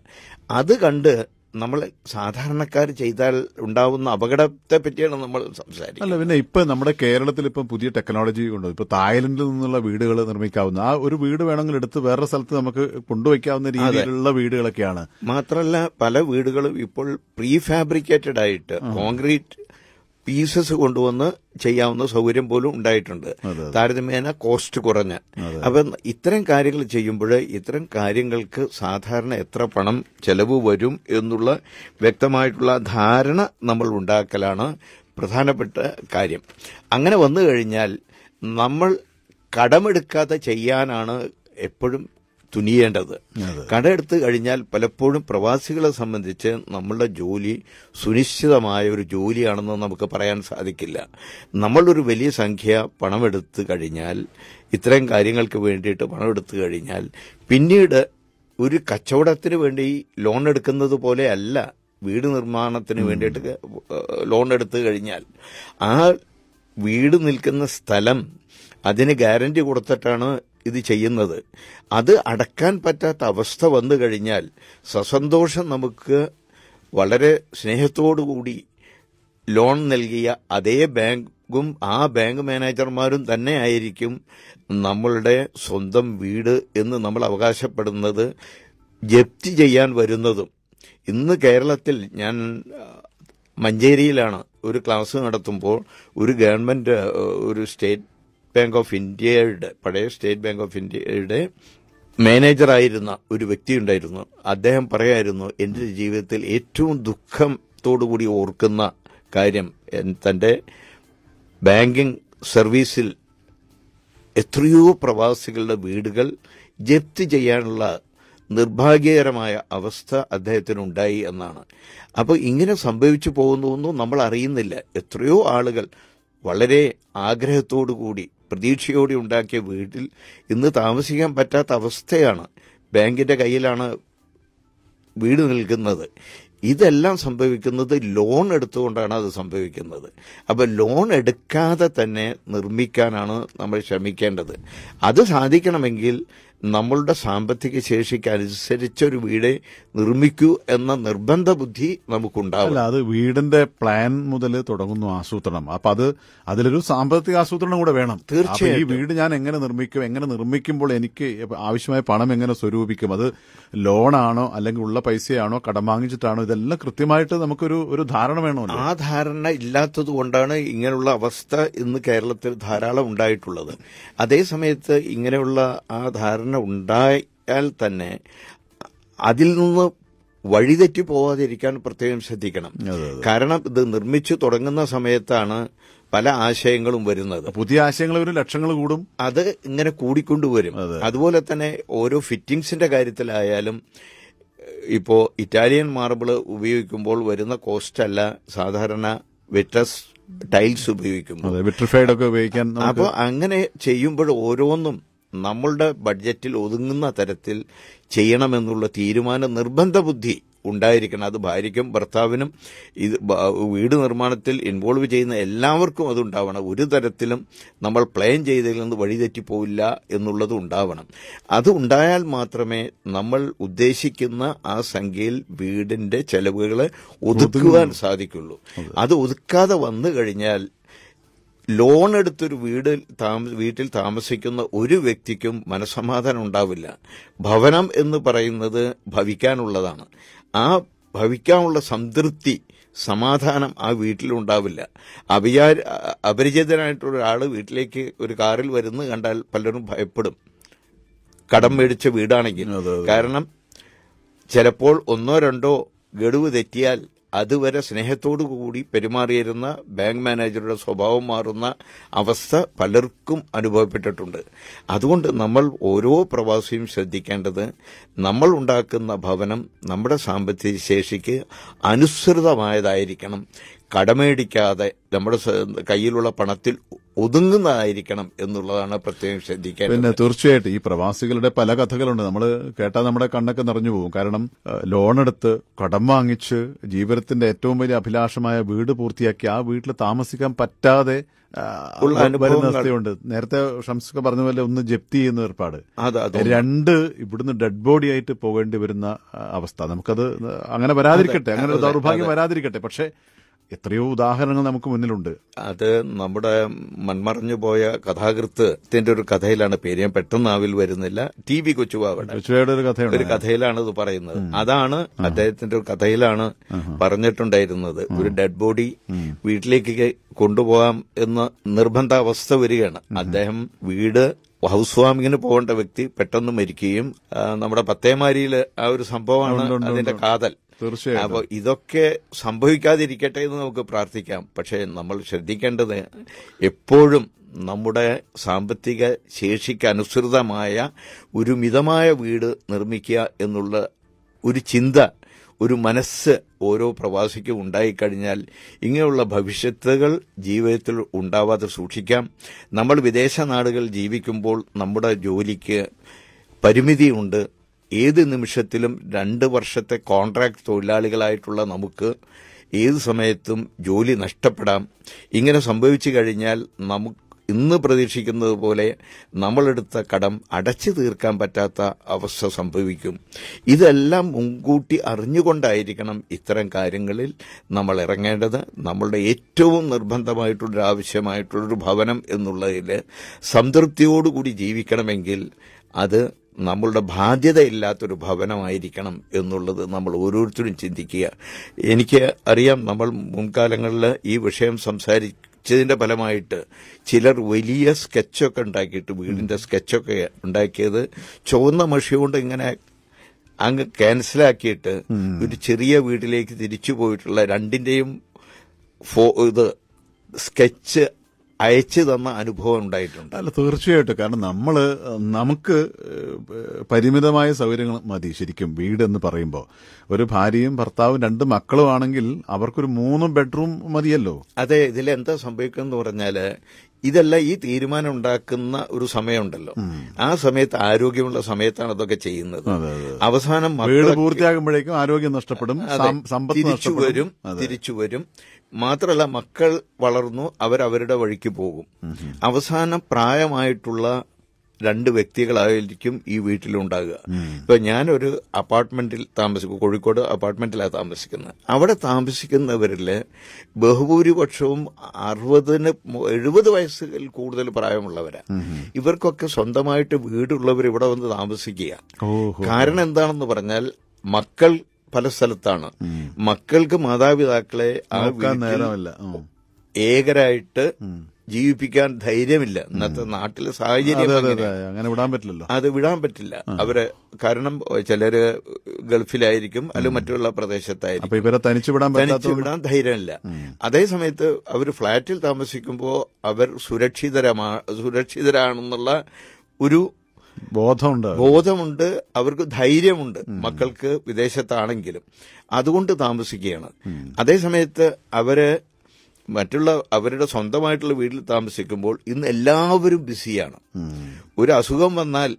അത് കണ്ട് നമ്മൾ സാധാരണക്കാർ ചെയ്താൽ ഉണ്ടാവുന്ന അപകടത്തെ പറ്റിയാണ് നമ്മൾ സംസാരിക്കുന്നത് അല്ല പിന്നെ ഇപ്പൊ നമ്മുടെ കേരളത്തിൽ ഇപ്പം പുതിയ ടെക്നോളജി ഉണ്ട് ഇപ്പൊ തായ്ലൻഡിൽ നിന്നുള്ള വീടുകൾ നിർമ്മിക്കാവുന്ന ആ ഒരു വീട് വേണമെങ്കിൽ എടുത്ത് വേറെ സ്ഥലത്ത് നമുക്ക് കൊണ്ടുവയ്ക്കാവുന്ന രീതിയിലുള്ള വീടുകളൊക്കെയാണ് മാത്രമല്ല പല വീടുകളും ഇപ്പോൾ പ്രീ ഫാബ്രിക്കേറ്റഡ് ആയിട്ട് കോൺക്രീറ്റ് പീസസ് കൊണ്ടുവന്ന് ചെയ്യാവുന്ന സൗകര്യം പോലും ഉണ്ടായിട്ടുണ്ട് താരതമ്യേന കോസ്റ്റ് കുറഞ്ഞ് അപ്പം ഇത്തരം കാര്യങ്ങൾ ചെയ്യുമ്പോൾ ഇത്തരം കാര്യങ്ങൾക്ക് സാധാരണ എത്ര പണം ചെലവ് വരും എന്നുള്ള വ്യക്തമായിട്ടുള്ള ധാരണ നമ്മൾ ഉണ്ടാക്കലാണ് പ്രധാനപ്പെട്ട കാര്യം അങ്ങനെ വന്നു കഴിഞ്ഞാൽ നമ്മൾ കടമെടുക്കാതെ ചെയ്യാനാണ് എപ്പോഴും തുനിയേണ്ടത് കടമെടുത്ത് കഴിഞ്ഞാൽ പലപ്പോഴും പ്രവാസികളെ സംബന്ധിച്ച് നമ്മളുടെ ജോലി സുനിശ്ചിതമായ ഒരു ജോലിയാണെന്ന് നമുക്ക് പറയാൻ സാധിക്കില്ല നമ്മളൊരു വലിയ സംഖ്യ പണമെടുത്ത് കഴിഞ്ഞാൽ ഇത്തരം കാര്യങ്ങൾക്ക് വേണ്ടിയിട്ട് പണമെടുത്ത് കഴിഞ്ഞാൽ പിന്നീട് ഒരു കച്ചവടത്തിന് വേണ്ടി ലോൺ എടുക്കുന്നത് പോലെ അല്ല വീട് നിർമ്മാണത്തിന് വേണ്ടിയിട്ട് ലോൺ എടുത്തു കഴിഞ്ഞാൽ ആ വീട് നിൽക്കുന്ന സ്ഥലം അതിന് ഗ്യാരണ്ടി കൊടുത്തിട്ടാണ് ഇത് ചെയ്യുന്നത് അത് അടക്കാൻ പറ്റാത്ത അവസ്ഥ വന്നു കഴിഞ്ഞാൽ സസന്തോഷം നമുക്ക് വളരെ സ്നേഹത്തോടുകൂടി ലോൺ നൽകിയ അതേ ബാങ്കും ആ ബാങ്ക് മാനേജർമാരും തന്നെ ആയിരിക്കും നമ്മളുടെ സ്വന്തം വീട് എന്ന് നമ്മൾ അവകാശപ്പെടുന്നത് ജപ്തി ചെയ്യാൻ വരുന്നതും ഇന്ന് കേരളത്തിൽ ഞാൻ മഞ്ചേരിയിലാണ് ഒരു ക്ലാസ് നടത്തുമ്പോൾ ഒരു ഗവൺമെൻറ് ഒരു സ്റ്റേറ്റ് ബാങ്ക് ഓഫ് ഇന്ത്യയുടെ പഴയ സ്റ്റേറ്റ് ബാങ്ക് ഓഫ് ഇന്ത്യയുടെ മാനേജറായിരുന്ന ഒരു വ്യക്തി ഉണ്ടായിരുന്നു അദ്ദേഹം പറയായിരുന്നു എൻ്റെ ജീവിതത്തിൽ ഏറ്റവും ദുഃഖത്തോടുകൂടി ഓർക്കുന്ന കാര്യം തൻ്റെ ബാങ്കിങ് സർവീസിൽ എത്രയോ പ്രവാസികളുടെ വീടുകൾ ജപ്തി ചെയ്യാനുള്ള നിർഭാഗ്യകരമായ അവസ്ഥ അദ്ദേഹത്തിനുണ്ടായി എന്നാണ് അപ്പോൾ ഇങ്ങനെ സംഭവിച്ചു പോകുന്നു നമ്മൾ അറിയുന്നില്ല എത്രയോ ആളുകൾ വളരെ ആഗ്രഹത്തോടു കൂടി പ്രതീക്ഷയോടെ ഉണ്ടാക്കിയ വീട്ടിൽ ഇന്ന് താമസിക്കാൻ പറ്റാത്ത അവസ്ഥയാണ് ബാങ്കിൻ്റെ കയ്യിലാണ് വീട് നിൽക്കുന്നത് ഇതെല്ലാം സംഭവിക്കുന്നത് ലോൺ എടുത്തുകൊണ്ടാണ് അത് സംഭവിക്കുന്നത് അപ്പോൾ ലോൺ എടുക്കാതെ തന്നെ നിർമ്മിക്കാനാണ് നമ്മൾ ശ്രമിക്കേണ്ടത് അത് സാധിക്കണമെങ്കിൽ നമ്മളുടെ സാമ്പത്തിക ശേഷിക്കനുസരിച്ചൊരു വീട് നിർമ്മിക്കൂ എന്ന നിർബന്ധ ബുദ്ധി നമുക്കുണ്ടാവില്ല അത് വീടിന്റെ പ്ലാൻ മുതൽ തുടങ്ങുന്നു ആസൂത്രണം അപ്പൊ അത് അതിലൊരു സാമ്പത്തിക ആസൂത്രണം കൂടെ വേണം തീർച്ചയായും ഈ വീട് ഞാൻ എങ്ങനെ നിർമ്മിക്കും എങ്ങനെ നിർമ്മിക്കുമ്പോൾ എനിക്ക് ആവശ്യമായ പണം എങ്ങനെ സ്വരൂപിക്കും അത് ലോണാണോ അല്ലെങ്കിൽ ഉള്ള പൈസയാണോ കടം വാങ്ങിച്ചിട്ടാണോ ഇതെല്ലാം കൃത്യമായിട്ട് നമുക്കൊരു ഒരു ധാരണ വേണമല്ലോ ആ ധാരണ ഇല്ലാത്തത് കൊണ്ടാണ് ഇങ്ങനെയുള്ള അവസ്ഥ ഇന്ന് കേരളത്തിൽ ധാരാളം ഉണ്ടായിട്ടുള്ളത് അതേസമയത്ത് ഇങ്ങനെയുള്ള ആ ധാരണ ധാരണ ഉണ്ടായാൽ തന്നെ അതിൽ നിന്ന് വഴിതെറ്റി പോവാതിരിക്കാൻ പ്രത്യേകം ശ്രദ്ധിക്കണം കാരണം ഇത് നിർമ്മിച്ചു തുടങ്ങുന്ന സമയത്താണ് പല ആശയങ്ങളും വരുന്നത് പുതിയ ആശയങ്ങൾ വരും ലക്ഷങ്ങൾ കൂടും അത് ഇങ്ങനെ കൂടിക്കൊണ്ടുവരും അതുപോലെ തന്നെ ഓരോ ഫിറ്റിംഗ്സിന്റെ കാര്യത്തിലായാലും ഇപ്പോൾ ഇറ്റാലിയൻ മാർബിൾ ഉപയോഗിക്കുമ്പോൾ വരുന്ന കോസ്റ്റ് അല്ല സാധാരണ വിട്രസ് ടൈൽസ് ഉപയോഗിക്കുമ്പോൾ ഒക്കെ ഉപയോഗിക്കാൻ അപ്പോൾ അങ്ങനെ ചെയ്യുമ്പോൾ ഓരോന്നും നമ്മളുടെ ബഡ്ജറ്റിൽ ഒതുങ്ങുന്ന തരത്തിൽ ചെയ്യണമെന്നുള്ള തീരുമാന നിർബന്ധ ബുദ്ധി ഉണ്ടായിരിക്കണം അത് ഭാര്യയ്ക്കും ഭർത്താവിനും ഇത് വീട് നിർമ്മാണത്തിൽ ഇൻവോൾവ് ചെയ്യുന്ന എല്ലാവർക്കും അതുണ്ടാവണം ഒരു തരത്തിലും നമ്മൾ പ്ലാൻ ചെയ്തതിൽ നിന്ന് വഴിതെറ്റിപ്പോവില്ല എന്നുള്ളത് ഉണ്ടാവണം അത് ഉണ്ടായാൽ മാത്രമേ നമ്മൾ ഉദ്ദേശിക്കുന്ന ആ സംഖ്യയിൽ വീടിന്റെ ചെലവുകൾ ഒതുക്കുവാൻ സാധിക്കുള്ളൂ അത് ഒതുക്കാതെ വന്നു കഴിഞ്ഞാൽ ലോൺ എടുത്തൊരു വീട് വീട്ടിൽ താമസിക്കുന്ന ഒരു വ്യക്തിക്കും മനസമാധാനം ഉണ്ടാവില്ല ഭവനം എന്ന് പറയുന്നത് ഭവിക്കാനുള്ളതാണ് ആ ഭവിക്കാനുള്ള സംതൃപ്തി സമാധാനം ആ വീട്ടിലുണ്ടാവില്ല അഭിചാ അപരിചിതനായിട്ടൊരാൾ ഒരാൾ വീട്ടിലേക്ക് ഒരു കാറിൽ വരുന്ന കണ്ടാൽ പലരും ഭയപ്പെടും കടം മേടിച്ച വീടാണെങ്കിൽ കാരണം ചിലപ്പോൾ ഒന്നോ രണ്ടോ ഗഡുവ് തെറ്റിയാൽ അതുവരെ സ്നേഹത്തോടു കൂടി പെരുമാറിയിരുന്ന ബാങ്ക് മാനേജറുടെ സ്വഭാവം മാറുന്ന അവസ്ഥ പലർക്കും അനുഭവപ്പെട്ടിട്ടുണ്ട് അതുകൊണ്ട് നമ്മൾ ഓരോ പ്രവാസിയും ശ്രദ്ധിക്കേണ്ടത് നമ്മൾ ഉണ്ടാക്കുന്ന ഭവനം നമ്മുടെ സാമ്പത്തിക ശേഷിക്ക് അനുസൃതമായതായിരിക്കണം കടമേടിക്കാതെ നമ്മുടെ കയ്യിലുള്ള പണത്തിൽ ഒതുങ്ങുന്നതായിരിക്കണം എന്നുള്ളതാണ് പ്രത്യേകം ശ്രദ്ധിക്കുക പിന്നെ തീർച്ചയായിട്ടും ഈ പ്രവാസികളുടെ പല കഥകളുണ്ട് നമ്മൾ കേട്ടാൽ നമ്മുടെ കണ്ണൊക്കെ നിറഞ്ഞു പോകും കാരണം ലോണെടുത്ത് കടം വാങ്ങിച്ച് ജീവിതത്തിന്റെ ഏറ്റവും വലിയ അഭിലാഷമായ വീട് പൂർത്തിയാക്കി ആ വീട്ടിൽ താമസിക്കാൻ പറ്റാതെ വരുന്ന അവസ്ഥയുണ്ട് നേരത്തെ ഷംസൊക്കെ പറഞ്ഞ പോലെ ഒന്ന് ജപ്തി ചെയ്യുന്ന ഏർപ്പാട് രണ്ട് ഇവിടുന്ന് ഡെഡ് ബോഡി ആയിട്ട് പോകേണ്ടി വരുന്ന അവസ്ഥ നമുക്കത് അങ്ങനെ വരാതിരിക്കട്ടെ അങ്ങനെ ദൗർഭാഗ്യം വരാതിരിക്കട്ടെ പക്ഷേ എത്രയോ ഉദാഹരണങ്ങൾ നമുക്ക് മുന്നിലുണ്ട് അത് നമ്മുടെ മൺമറഞ്ഞു പോയ കഥാകൃത്തിന്റെ ഒരു കഥയിലാണ് പേര് ഞാൻ പെട്ടെന്ന് ആവിൽ വരുന്നില്ല ടി വി കൊച്ചുവാടെ ഒരു ഒരു കഥയിലാണ് ഇത് പറയുന്നത് അതാണ് അദ്ദേഹത്തിന്റെ ഒരു കഥയിലാണ് പറഞ്ഞിട്ടുണ്ടായിരുന്നത് ഒരു ഡെഡ് ബോഡി വീട്ടിലേക്ക് കൊണ്ടുപോകാം എന്ന നിർബന്ധാവസ്ഥ വരികയാണ് അദ്ദേഹം വീട് ഹൗസ് വാമിങ്ങിന് പോകേണ്ട വ്യക്തി പെട്ടെന്ന് മരിക്കുകയും നമ്മുടെ പത്തേമാരിയിൽ ആ ഒരു സംഭവമാണ് അതിന്റെ കാതൽ തീർച്ചയായും അപ്പോൾ ഇതൊക്കെ സംഭവിക്കാതിരിക്കട്ടെ എന്ന് നമുക്ക് പ്രാർത്ഥിക്കാം പക്ഷേ നമ്മൾ ശ്രദ്ധിക്കേണ്ടത് എപ്പോഴും നമ്മുടെ സാമ്പത്തിക അനുസൃതമായ ഒരു മിതമായ വീട് നിർമ്മിക്കുക എന്നുള്ള ഒരു ചിന്ത ഒരു മനസ്സ് ഓരോ പ്രവാസിക്കും ഉണ്ടായിക്കഴിഞ്ഞാൽ ഇങ്ങനെയുള്ള ഭവിഷ്യത്തുകൾ ജീവിതത്തിൽ ഉണ്ടാവാതെ സൂക്ഷിക്കാം നമ്മൾ വിദേശ നാടുകൾ ജീവിക്കുമ്പോൾ നമ്മുടെ ജോലിക്ക് പരിമിതിയുണ്ട് ഏത് നിമിഷത്തിലും രണ്ട് വർഷത്തെ കോൺട്രാക്ട് തൊഴിലാളികളായിട്ടുള്ള നമുക്ക് ഏത് സമയത്തും ജോലി നഷ്ടപ്പെടാം ഇങ്ങനെ സംഭവിച്ചു കഴിഞ്ഞാൽ നമുക്ക് ഇന്ന് പ്രതീക്ഷിക്കുന്നത് പോലെ നമ്മളെടുത്ത കടം അടച്ചു തീർക്കാൻ പറ്റാത്ത അവസ്ഥ സംഭവിക്കും ഇതെല്ലാം മുൻകൂട്ടി അറിഞ്ഞുകൊണ്ടായിരിക്കണം ഇത്തരം കാര്യങ്ങളിൽ നമ്മൾ ഇറങ്ങേണ്ടത് നമ്മളുടെ ഏറ്റവും നിർബന്ധമായിട്ടുള്ളൊരു ആവശ്യമായിട്ടുള്ളൊരു ഭവനം എന്നുള്ളതിൽ സംതൃപ്തിയോടുകൂടി ജീവിക്കണമെങ്കിൽ അത് നമ്മളുടെ ബാധ്യതയില്ലാത്തൊരു ഭവനമായിരിക്കണം എന്നുള്ളത് നമ്മൾ ഓരോരുത്തരും ചിന്തിക്കുക എനിക്ക് അറിയാം നമ്മൾ മുൻകാലങ്ങളിൽ ഈ വിഷയം സംസാരിച്ചതിന്റെ ഫലമായിട്ട് ചിലർ വലിയ സ്കെച്ചൊക്കെ ഉണ്ടാക്കിയിട്ട് വീടിൻ്റെ സ്കെച്ചൊക്കെ ഉണ്ടാക്കിയത് ചുവന്ന മഷി കൊണ്ട് ഇങ്ങനെ അങ്ങ് ക്യാൻസലാക്കിയിട്ട് ഒരു ചെറിയ വീട്ടിലേക്ക് തിരിച്ചു പോയിട്ടുള്ള രണ്ടിൻ്റെയും ഫോ ഇത് സ്കെച്ച് അയച്ചു തന്ന അനുഭവം ഉണ്ടായിട്ടുണ്ട് അല്ല തീർച്ചയായിട്ടും കാരണം നമ്മൾ നമുക്ക് പരിമിതമായ സൗകര്യങ്ങൾ മതി ശരിക്കും വീടെന്ന് പറയുമ്പോൾ ഒരു ഭാര്യയും ഭർത്താവും രണ്ട് മക്കളും ആണെങ്കിൽ അവർക്കൊരു മൂന്ന് ബെഡ്റൂം മതിയല്ലോ അതെ എന്താ സംഭവിക്കുന്നത് പറഞ്ഞാൽ ഇതല്ല ഈ തീരുമാനം ഉണ്ടാക്കുന്ന ഒരു സമയമുണ്ടല്ലോ ആ സമയത്ത് ആരോഗ്യമുള്ള സമയത്താണ് അതൊക്കെ ചെയ്യുന്നത് അവസാനം വീട് പൂർത്തിയാകുമ്പോഴേക്കും ആരോഗ്യം നഷ്ടപ്പെടും തിരിച്ചു വരും തിരിച്ചു വരും മാത്രമല്ല മക്കൾ വളർന്നു അവരവരുടെ വഴിക്ക് പോകും അവസാനം പ്രായമായിട്ടുള്ള രണ്ട് വ്യക്തികളായിരിക്കും ഈ വീട്ടിലുണ്ടാകുക ഇപ്പൊ ഞാനൊരു അപ്പാർട്ട്മെന്റിൽ താമസിക്കും കോഴിക്കോട് അപ്പാർട്ട്മെന്റിലാണ് താമസിക്കുന്നത് അവിടെ താമസിക്കുന്നവരിൽ ബഹുഭൂരിപക്ഷവും അറുപതിന് എഴുപത് വയസ്സിൽ കൂടുതൽ പ്രായമുള്ളവരാണ് ഇവർക്കൊക്കെ സ്വന്തമായിട്ട് വീടുള്ളവർ ഇവിടെ വന്ന് താമസിക്കുക കാരണം എന്താണെന്ന് പറഞ്ഞാൽ മക്കൾ പല സ്ഥലത്താണ് മക്കൾക്ക് മാതാപിതാക്കളെ ആ നേരമല്ല ഏകരായിട്ട് ജീവിപ്പിക്കാൻ ധൈര്യമില്ല ഇന്നത്തെ നാട്ടിലെ സാഹചര്യം അങ്ങനെ വിടാൻ പറ്റില്ലല്ലോ അത് വിടാൻ പറ്റില്ല അവര് കാരണം ചിലര് ഗൾഫിലായിരിക്കും അല്ലെങ്കിൽ മറ്റുള്ള പ്രദേശത്തായിരിക്കും ഇവരെ തനിച്ചു വിടാൻ വിടാൻ ധൈര്യമില്ല അതേ സമയത്ത് അവർ ഫ്ളാറ്റിൽ താമസിക്കുമ്പോൾ അവർ സുരക്ഷിതരമാ സുരക്ഷിതരാണെന്നുള്ള ഒരു ബോധമുണ്ട് ബോധമുണ്ട് അവർക്ക് ധൈര്യമുണ്ട് മക്കൾക്ക് വിദേശത്താണെങ്കിലും അതുകൊണ്ട് താമസിക്കുകയാണ് അതേസമയത്ത് അവര് മറ്റുള്ള അവരുടെ സ്വന്തമായിട്ടുള്ള വീട്ടിൽ താമസിക്കുമ്പോൾ ഇന്ന് എല്ലാവരും ബിസിയാണ് ഒരു അസുഖം വന്നാൽ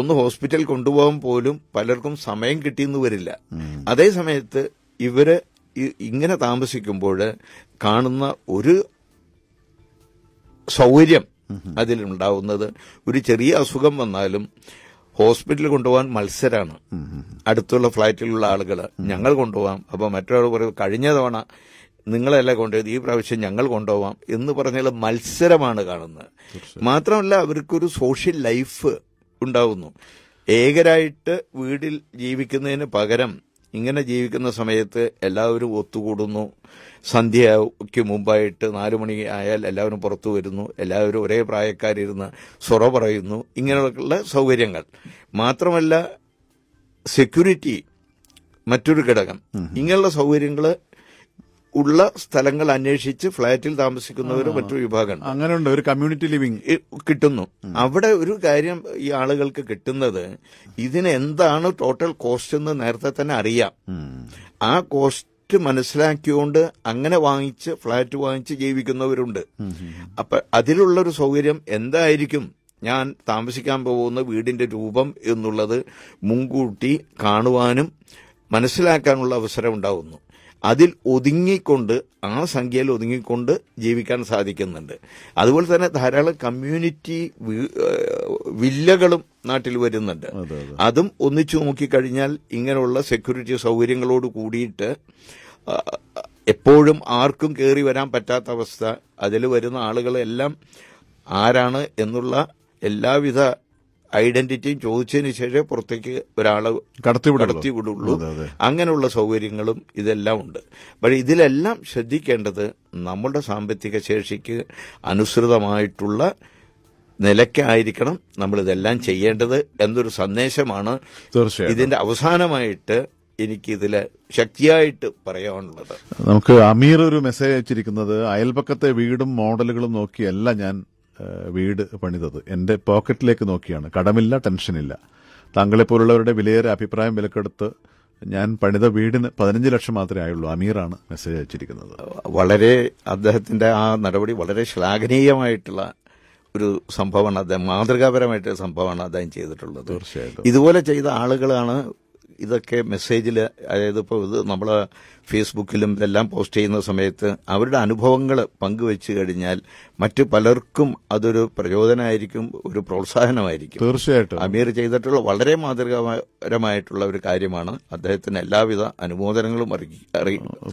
ഒന്ന് ഹോസ്പിറ്റൽ കൊണ്ടുപോകാൻ പോലും പലർക്കും സമയം കിട്ടിയെന്ന് വരില്ല അതേസമയത്ത് ഇവര് ഇങ്ങനെ താമസിക്കുമ്പോൾ കാണുന്ന ഒരു സൗകര്യം അതിലുണ്ടാവുന്നത് ഒരു ചെറിയ അസുഖം വന്നാലും ഹോസ്പിറ്റലിൽ കൊണ്ടുപോകാൻ മത്സരമാണ് അടുത്തുള്ള ഫ്ലാറ്റിലുള്ള ആളുകൾ ഞങ്ങൾ കൊണ്ടുപോകാം അപ്പോൾ മറ്റൊരാൾ പറയും കഴിഞ്ഞ തവണ നിങ്ങളെല്ലാം കൊണ്ടുപോയത് ഈ പ്രാവശ്യം ഞങ്ങൾ കൊണ്ടുപോകാം എന്ന് പറഞ്ഞാൽ മത്സരമാണ് കാണുന്നത് മാത്രമല്ല അവർക്കൊരു സോഷ്യൽ ലൈഫ് ഉണ്ടാവുന്നു ഏകരായിട്ട് വീട്ടിൽ ജീവിക്കുന്നതിന് പകരം ഇങ്ങനെ ജീവിക്കുന്ന സമയത്ത് എല്ലാവരും ഒത്തുകൂടുന്നു സന്ധ്യയ്ക്ക് മുമ്പായിട്ട് നാലു മണി ആയാൽ എല്ലാവരും പുറത്തു വരുന്നു എല്ലാവരും ഒരേ പ്രായക്കാരിരുന്ന് സൊറ പറയുന്നു ഇങ്ങനെയുള്ള സൗകര്യങ്ങൾ മാത്രമല്ല സെക്യൂരിറ്റി മറ്റൊരു ഘടകം ഇങ്ങനെയുള്ള സൗകര്യങ്ങൾ ഉള്ള സ്ഥലങ്ങൾ അന്വേഷിച്ച് ഫ്ളാറ്റിൽ താമസിക്കുന്നവർ മറ്റൊരു വിഭാഗം അങ്ങനെയുണ്ട് ഒരു കമ്മ്യൂണിറ്റി ലിവിംഗ് കിട്ടുന്നു അവിടെ ഒരു കാര്യം ഈ ആളുകൾക്ക് കിട്ടുന്നത് ഇതിന് എന്താണ് ടോട്ടൽ കോസ്റ്റ് എന്ന് നേരത്തെ തന്നെ അറിയാം ആ കോസ്റ്റ് തെറ്റ് മനസ്സിലാക്കിയോണ്ട് അങ്ങനെ വാങ്ങിച്ച് ഫ്ലാറ്റ് വാങ്ങിച്ച് ജീവിക്കുന്നവരുണ്ട് അപ്പൊ അതിലുള്ളൊരു സൗകര്യം എന്തായിരിക്കും ഞാൻ താമസിക്കാൻ പോകുന്ന വീടിന്റെ രൂപം എന്നുള്ളത് മുൻകൂട്ടി കാണുവാനും മനസ്സിലാക്കാനുള്ള അവസരം ഉണ്ടാവുന്നു അതിൽ ഒതുങ്ങിക്കൊണ്ട് ആ സംഖ്യയിൽ ഒതുങ്ങിക്കൊണ്ട് ജീവിക്കാൻ സാധിക്കുന്നുണ്ട് അതുപോലെ തന്നെ ധാരാളം കമ്മ്യൂണിറ്റി വില്ലകളും നാട്ടിൽ വരുന്നുണ്ട് അതും ഒന്നിച്ചു നോക്കിക്കഴിഞ്ഞാൽ ഇങ്ങനെയുള്ള സെക്യൂരിറ്റി സൗകര്യങ്ങളോട് കൂടിയിട്ട് എപ്പോഴും ആർക്കും കയറി വരാൻ പറ്റാത്ത അവസ്ഥ അതിൽ വരുന്ന ആളുകളെല്ലാം ആരാണ് എന്നുള്ള എല്ലാവിധ ഐഡന്റിറ്റിയും ചോദിച്ചതിന് ശേഷം പുറത്തേക്ക് ഒരാളെ കടത്തി വിടുള്ളൂ അങ്ങനെയുള്ള സൗകര്യങ്ങളും ഇതെല്ലാം ഉണ്ട് പക്ഷേ ഇതിലെല്ലാം ശ്രദ്ധിക്കേണ്ടത് നമ്മുടെ സാമ്പത്തിക ശേഷിക്ക് അനുസൃതമായിട്ടുള്ള നിലയ്ക്കായിരിക്കണം നമ്മളിതെല്ലാം ചെയ്യേണ്ടത് എന്നൊരു സന്ദേശമാണ് ഇതിന്റെ അവസാനമായിട്ട് എനിക്ക് ഇതിൽ ശക്തിയായിട്ട് പറയാനുള്ളത് നമുക്ക് അമീർ ഒരു മെസ്സേജ് അയച്ചിരിക്കുന്നത് അയൽപക്കത്തെ വീടും മോഡലുകളും നോക്കിയല്ല ഞാൻ വീട് പണിതത് എൻ്റെ പോക്കറ്റിലേക്ക് നോക്കിയാണ് കടമില്ല ടെൻഷനില്ല താങ്കളെപ്പോലുള്ളവരുടെ വിലയേറെ അഭിപ്രായം വിലക്കെടുത്ത് ഞാൻ പണിത വീടിന് പതിനഞ്ച് ലക്ഷം മാത്രമേ ആയുള്ളൂ അമീറാണ് മെസ്സേജ് അയച്ചിരിക്കുന്നത് വളരെ അദ്ദേഹത്തിന്റെ ആ നടപടി വളരെ ശ്ലാഘനീയമായിട്ടുള്ള ഒരു സംഭവമാണ് അദ്ദേഹം മാതൃകാപരമായിട്ടൊരു സംഭവമാണ് അദ്ദേഹം ചെയ്തിട്ടുള്ളത് തീർച്ചയായിട്ടും ഇതുപോലെ ചെയ്ത ആളുകളാണ് ഇതൊക്കെ മെസ്സേജിൽ അതായത് ഇപ്പോൾ ഇത് നമ്മൾ ഫേസ്ബുക്കിലും എല്ലാം പോസ്റ്റ് ചെയ്യുന്ന സമയത്ത് അവരുടെ അനുഭവങ്ങൾ പങ്കുവെച്ച് കഴിഞ്ഞാൽ മറ്റു പലർക്കും അതൊരു പ്രചോദനമായിരിക്കും ഒരു പ്രോത്സാഹനമായിരിക്കും തീർച്ചയായിട്ടും അമീർ ചെയ്തിട്ടുള്ള വളരെ മാതൃകാപരമായിട്ടുള്ള ഒരു കാര്യമാണ് അദ്ദേഹത്തിന് എല്ലാവിധ അനുമോദനങ്ങളും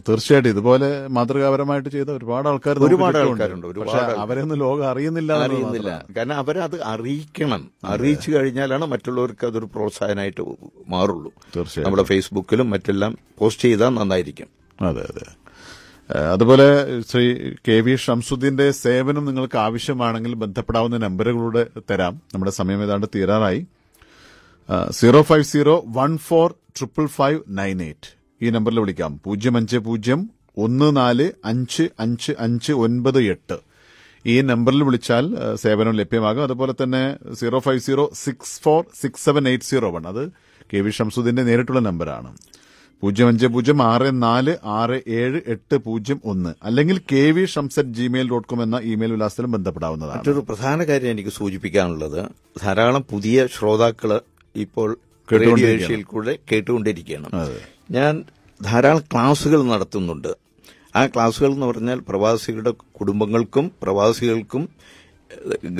തീർച്ചയായിട്ടും ഇതുപോലെ മാതൃകാപരമായിട്ട് ചെയ്ത ഒരുപാട് ആൾക്കാർ ഒരുപാട് ആൾക്കാരുണ്ട് ഒരുപാട് അവരൊന്നും ലോകം അറിയുന്നില്ല അറിയുന്നില്ല കാരണം അവരത് അറിയിക്കണം അറിയിച്ചു കഴിഞ്ഞാലാണ് മറ്റുള്ളവർക്ക് അതൊരു പ്രോത്സാഹനമായിട്ട് മാറുള്ളൂ തീർച്ചയായും നമ്മുടെ ഫേസ്ബുക്കിലും മറ്റെല്ലാം പോസ്റ്റ് ചെയ്താൽ നന്നായിരിക്കും അതെ അതെ അതുപോലെ ശ്രീ കെ വി ഷംസുദ്ദീന്റെ സേവനം നിങ്ങൾക്ക് ആവശ്യമാണെങ്കിൽ ബന്ധപ്പെടാവുന്ന നമ്പറുകളൂടെ തരാം നമ്മുടെ സമയം ഏതാണ്ട് തീരാറായി zero five zero one four triple five nine eight ഈ നമ്പറിൽ വിളിക്കാം പൂജ്യം അഞ്ച് പൂജ്യം ഒന്ന് നാല് അഞ്ച് അഞ്ച് അഞ്ച് ഒൻപത് എട്ട് ഈ നമ്പറിൽ വിളിച്ചാൽ സേവനം ലഭ്യമാകും അതുപോലെ തന്നെ zero five zero six four six seven eight zero one അത് കെ വി ഷംസുദ്ദീന്റെ നേരിട്ടുള്ള നമ്പറാണ് പൂജ്യം അഞ്ച് പൂജ്യം ആറ് നാല് ആറ് ഏഴ് എട്ട് പൂജ്യം ഒന്ന് അല്ലെങ്കിൽ കെ വി ഷംസറ്റ് ജിമെയിൽ ഡോട്ട് കോം എന്ന ഇമെയിൽ വിലാസത്തിലും ബന്ധപ്പെടാവുന്നതാണ് മറ്റൊരു പ്രധാന കാര്യം എനിക്ക് സൂചിപ്പിക്കാനുള്ളത് ധാരാളം പുതിയ ശ്രോതാക്കൾ ഇപ്പോൾ റേഡിയോയിൽ ഏഷ്യയിൽ കൂടെ കേട്ടുകൊണ്ടിരിക്കുകയാണ് ഞാൻ ധാരാളം ക്ലാസുകൾ നടത്തുന്നുണ്ട് ആ ക്ലാസുകൾ എന്ന് പറഞ്ഞാൽ പ്രവാസികളുടെ കുടുംബങ്ങൾക്കും പ്രവാസികൾക്കും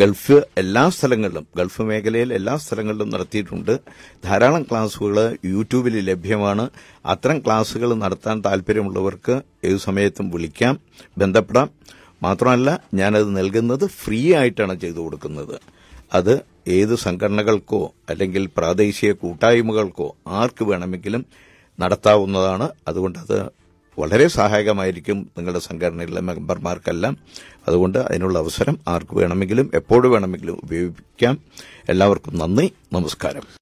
ഗൾഫ് എല്ലാ സ്ഥലങ്ങളിലും ഗൾഫ് മേഖലയിൽ എല്ലാ സ്ഥലങ്ങളിലും നടത്തിയിട്ടുണ്ട് ധാരാളം ക്ലാസുകൾ യൂട്യൂബിൽ ലഭ്യമാണ് അത്തരം ക്ലാസുകൾ നടത്താൻ താല്പര്യമുള്ളവർക്ക് ഏതു സമയത്തും വിളിക്കാം ബന്ധപ്പെടാം മാത്രമല്ല ഞാനത് നൽകുന്നത് ഫ്രീ ആയിട്ടാണ് ചെയ്തു കൊടുക്കുന്നത് അത് ഏത് സംഘടനകൾക്കോ അല്ലെങ്കിൽ പ്രാദേശിക കൂട്ടായ്മകൾക്കോ ആർക്ക് വേണമെങ്കിലും നടത്താവുന്നതാണ് അതുകൊണ്ട് അത് വളരെ സഹായകമായിരിക്കും നിങ്ങളുടെ സംഘടനയിലെ മെമ്പർമാർക്കെല്ലാം അതുകൊണ്ട് അതിനുള്ള അവസരം ആർക്ക് വേണമെങ്കിലും എപ്പോൾ വേണമെങ്കിലും ഉപയോഗിക്കാം എല്ലാവർക്കും നന്ദി നമസ്കാരം